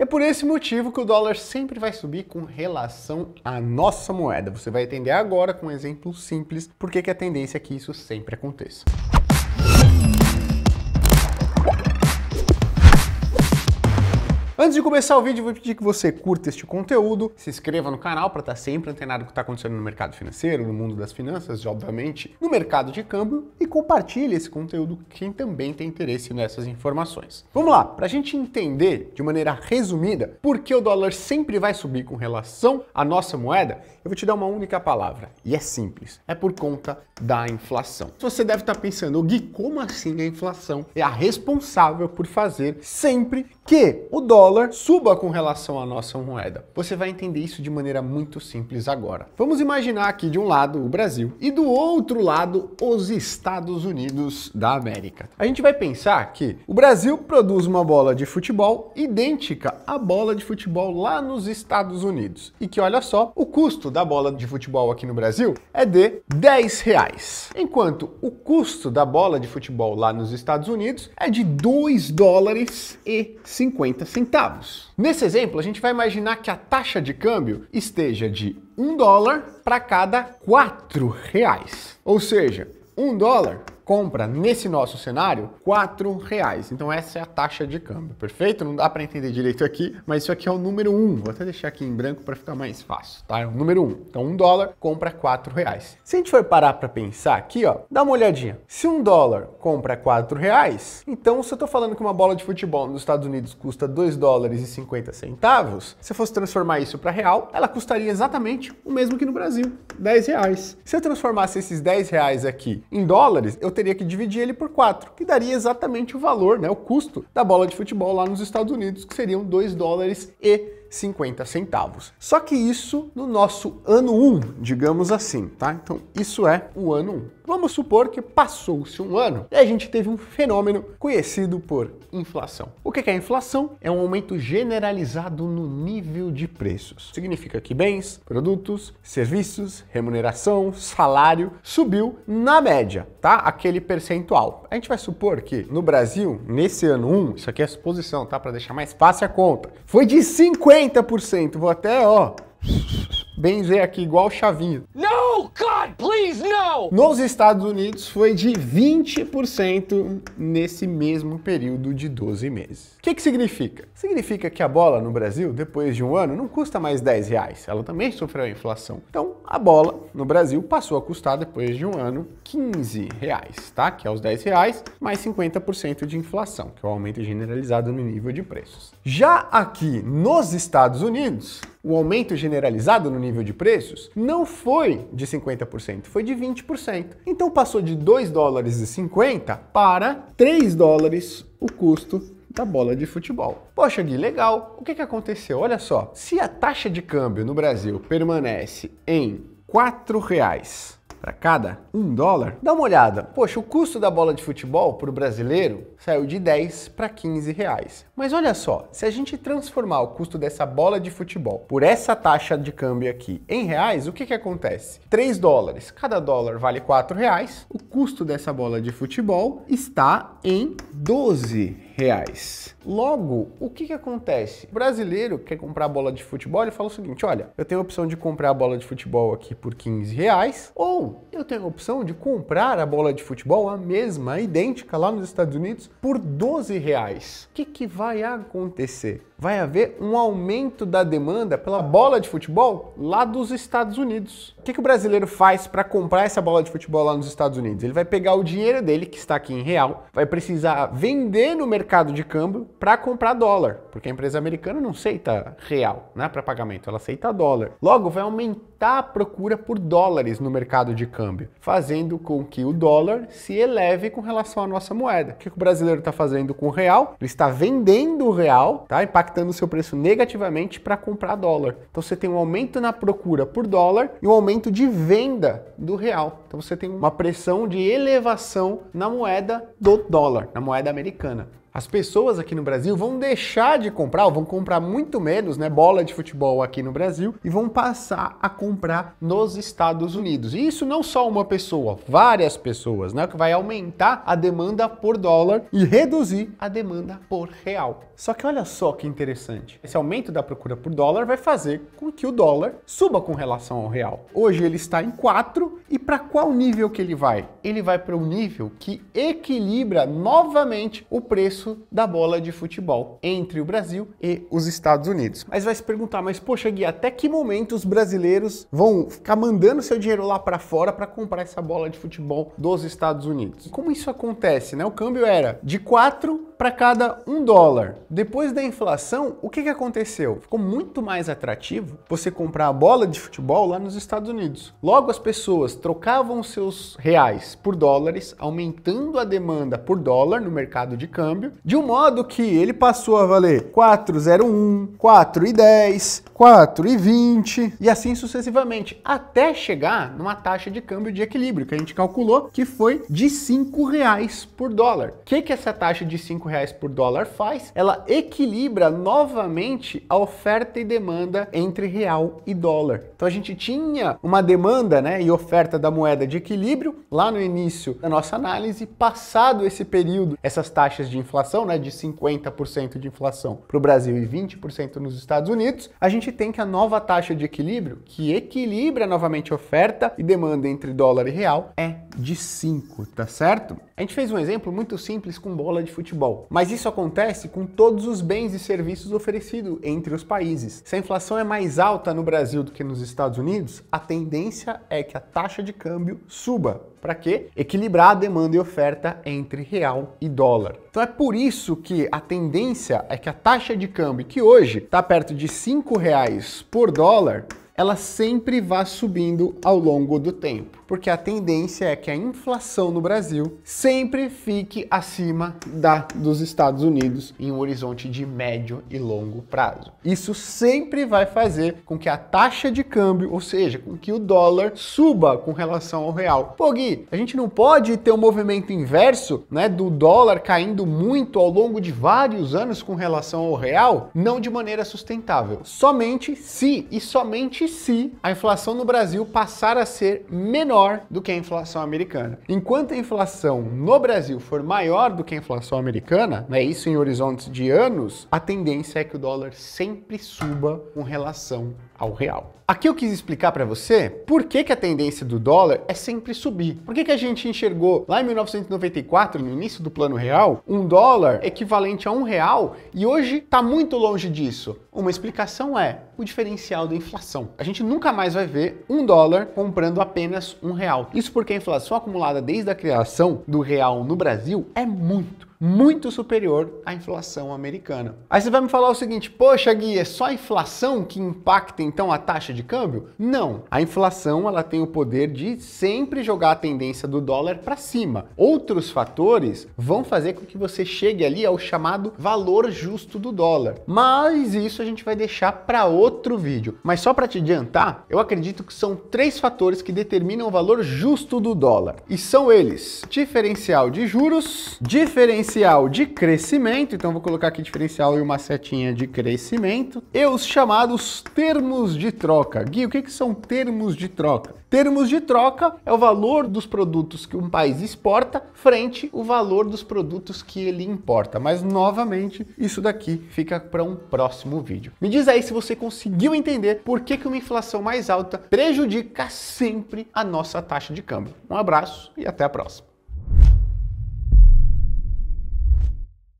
É por esse motivo que o dólar sempre vai subir com relação à nossa moeda. Você vai entender agora com um exemplo simples porque que a tendência é que isso sempre aconteça. Antes de começar o vídeo, vou pedir que você curta este conteúdo, se inscreva no canal para estar tá sempre antenado com o que está acontecendo no mercado financeiro, no mundo das finanças, e obviamente no mercado de câmbio, e compartilhe esse conteúdo com quem também tem interesse nessas informações. Vamos lá, para a gente entender de maneira resumida por que o dólar sempre vai subir com relação à nossa moeda, eu vou te dar uma única palavra, e é simples, é por conta da inflação. Você deve estar tá pensando, Gui, como assim a inflação é a responsável por fazer sempre que o dólar dólar suba com relação à nossa moeda. Você vai entender isso de maneira muito simples agora. Vamos imaginar aqui de um lado o Brasil e do outro lado os Estados Unidos da América. A gente vai pensar que o Brasil produz uma bola de futebol idêntica à bola de futebol lá nos Estados Unidos e que olha só, o custo da bola de futebol aqui no Brasil é de 10 reais, enquanto o custo da bola de futebol lá nos Estados Unidos é de 2 dólares e 50 centavos centavos. Nesse exemplo, a gente vai imaginar que a taxa de câmbio esteja de 1 dólar para cada 4 reais. Ou seja, 1 dólar compra, nesse nosso cenário, R$ reais. Então essa é a taxa de câmbio, perfeito? Não dá para entender direito aqui, mas isso aqui é o número 1. Um. Vou até deixar aqui em branco para ficar mais fácil, tá? É o número 1. Um. Então um dólar compra R$ reais. Se a gente for parar para pensar aqui, ó, dá uma olhadinha. Se um dólar compra R$ reais, então se eu estou falando que uma bola de futebol nos Estados Unidos custa 2 dólares e 50 centavos, se eu fosse transformar isso para real, ela custaria exatamente o mesmo que no Brasil, 10 reais. Se eu transformasse esses 10 reais aqui em dólares, eu teria que dividir ele por 4, que daria exatamente o valor, né, o custo da bola de futebol lá nos Estados Unidos, que seriam 2 dólares e 50 centavos. Só que isso no nosso ano 1, digamos assim, tá? Então isso é o ano 1. Vamos supor que passou-se um ano e a gente teve um fenômeno conhecido por inflação. O que é a inflação? É um aumento generalizado no nível de preços. Significa que bens, produtos, serviços, remuneração, salário subiu na média, tá? Aquele percentual. A gente vai supor que no Brasil, nesse ano 1, isso aqui é suposição, tá? Para deixar mais fácil a conta, foi de 50 40%. Vou até, ó, benzer aqui igual chavinho. No, God, please, no! Nos Estados Unidos foi de 20% nesse mesmo período de 12 meses. O que, que significa? Significa que a bola no Brasil, depois de um ano, não custa mais 10 reais. Ela também sofreu inflação. Então, a bola no Brasil passou a custar depois de um ano 15 reais, tá? Que é os 10 reais mais 50% de inflação, que é o um aumento generalizado no nível de preços. Já aqui nos Estados Unidos, o aumento generalizado no nível de preços não foi de 50%, foi de 20%. Então passou de 2 dólares e 50 para 3 dólares o custo da bola de futebol. Poxa, Gui, legal. O que, que aconteceu? Olha só, se a taxa de câmbio no Brasil permanece em R$ reais para cada um dólar, dá uma olhada. Poxa, o custo da bola de futebol para o brasileiro saiu de 10 para 15 reais. Mas olha só, se a gente transformar o custo dessa bola de futebol por essa taxa de câmbio aqui em reais, o que, que acontece? 3 dólares, cada dólar vale 4 reais. O custo dessa bola de futebol está em 12 reais. Logo, o que, que acontece? O brasileiro que quer comprar a bola de futebol, ele fala o seguinte: olha, eu tenho a opção de comprar a bola de futebol aqui por 15 reais, ou eu tenho a opção de comprar a bola de futebol, a mesma, a idêntica, lá nos Estados Unidos, por 12 reais. O que, que vai acontecer? vai haver um aumento da demanda pela bola de futebol lá dos Estados Unidos. O que, que o brasileiro faz para comprar essa bola de futebol lá nos Estados Unidos? Ele vai pegar o dinheiro dele, que está aqui em real, vai precisar vender no mercado de câmbio para comprar dólar, porque a empresa americana não aceita real né, para pagamento, ela aceita dólar. Logo, vai aumentar a procura por dólares no mercado de câmbio, fazendo com que o dólar se eleve com relação à nossa moeda. O que, que o brasileiro está fazendo com o real? Ele está vendendo o real, tá? Impactando impactando o seu preço negativamente para comprar dólar. Então você tem um aumento na procura por dólar e um aumento de venda do real. Então você tem uma pressão de elevação na moeda do dólar, na moeda americana as pessoas aqui no Brasil vão deixar de comprar, ou vão comprar muito menos, né, bola de futebol aqui no Brasil e vão passar a comprar nos Estados Unidos. E isso não só uma pessoa, várias pessoas, né, que vai aumentar a demanda por dólar e reduzir a demanda por real. Só que olha só que interessante. Esse aumento da procura por dólar vai fazer com que o dólar suba com relação ao real. Hoje ele está em 4 e para qual nível que ele vai? Ele vai para um nível que equilibra novamente o preço preço da bola de futebol entre o Brasil e os Estados Unidos. Mas vai se perguntar, mas poxa, Gui, até que momento os brasileiros vão ficar mandando seu dinheiro lá para fora para comprar essa bola de futebol dos Estados Unidos? E como isso acontece, né? O câmbio era de 4 para cada um dólar. Depois da inflação, o que, que aconteceu? Ficou muito mais atrativo você comprar a bola de futebol lá nos Estados Unidos. Logo, as pessoas trocavam seus reais por dólares, aumentando a demanda por dólar no mercado de câmbio, de um modo que ele passou a valer 4,01, 4,10, 4,20 e assim sucessivamente, até chegar numa taxa de câmbio de equilíbrio que a gente calculou que foi de 5 reais por dólar. O que, que essa taxa de R$ reais por dólar faz, ela equilibra novamente a oferta e demanda entre real e dólar. Então a gente tinha uma demanda né, e oferta da moeda de equilíbrio lá no início da nossa análise, passado esse período, essas taxas de inflação, né, de 50% de inflação para o Brasil e 20% nos Estados Unidos, a gente tem que a nova taxa de equilíbrio, que equilibra novamente oferta e demanda entre dólar e real, é de 5, tá certo? A gente fez um exemplo muito simples com bola de futebol. Mas isso acontece com todos os bens e serviços oferecidos entre os países. Se a inflação é mais alta no Brasil do que nos Estados Unidos, a tendência é que a taxa de câmbio suba. Para quê? Equilibrar a demanda e oferta entre real e dólar. Então é por isso que a tendência é que a taxa de câmbio, que hoje está perto de R$ 5,00 por dólar, ela sempre vá subindo ao longo do tempo porque a tendência é que a inflação no Brasil sempre fique acima da dos Estados Unidos em um horizonte de médio e longo prazo. Isso sempre vai fazer com que a taxa de câmbio, ou seja, com que o dólar suba com relação ao real. Pô, Gui, a gente não pode ter um movimento inverso, né, do dólar caindo muito ao longo de vários anos com relação ao real? Não de maneira sustentável. Somente se e somente se a inflação no Brasil passar a ser menor menor do que a inflação americana. Enquanto a inflação no Brasil for maior do que a inflação americana, né, isso em horizontes de anos, a tendência é que o dólar sempre suba com relação ao real. Aqui eu quis explicar para você por que, que a tendência do dólar é sempre subir. Por que, que a gente enxergou lá em 1994, no início do plano real, um dólar equivalente a um real e hoje está muito longe disso? Uma explicação é o diferencial da inflação. A gente nunca mais vai ver um dólar comprando apenas um real. Isso porque a inflação acumulada desde a criação do real no Brasil é muito muito superior à inflação americana. Aí você vai me falar o seguinte: poxa, Gui, é só a inflação que impacta então a taxa de câmbio? Não. A inflação ela tem o poder de sempre jogar a tendência do dólar para cima. Outros fatores vão fazer com que você chegue ali ao chamado valor justo do dólar. Mas isso a gente vai deixar para outro vídeo. Mas só para te adiantar, eu acredito que são três fatores que determinam o valor justo do dólar. E são eles: diferencial de juros, diferencial diferencial de crescimento, então vou colocar aqui diferencial e uma setinha de crescimento, e os chamados termos de troca. Gui, o que, que são termos de troca? Termos de troca é o valor dos produtos que um país exporta frente o valor dos produtos que ele importa. Mas novamente, isso daqui fica para um próximo vídeo. Me diz aí se você conseguiu entender por que, que uma inflação mais alta prejudica sempre a nossa taxa de câmbio. Um abraço e até a próxima.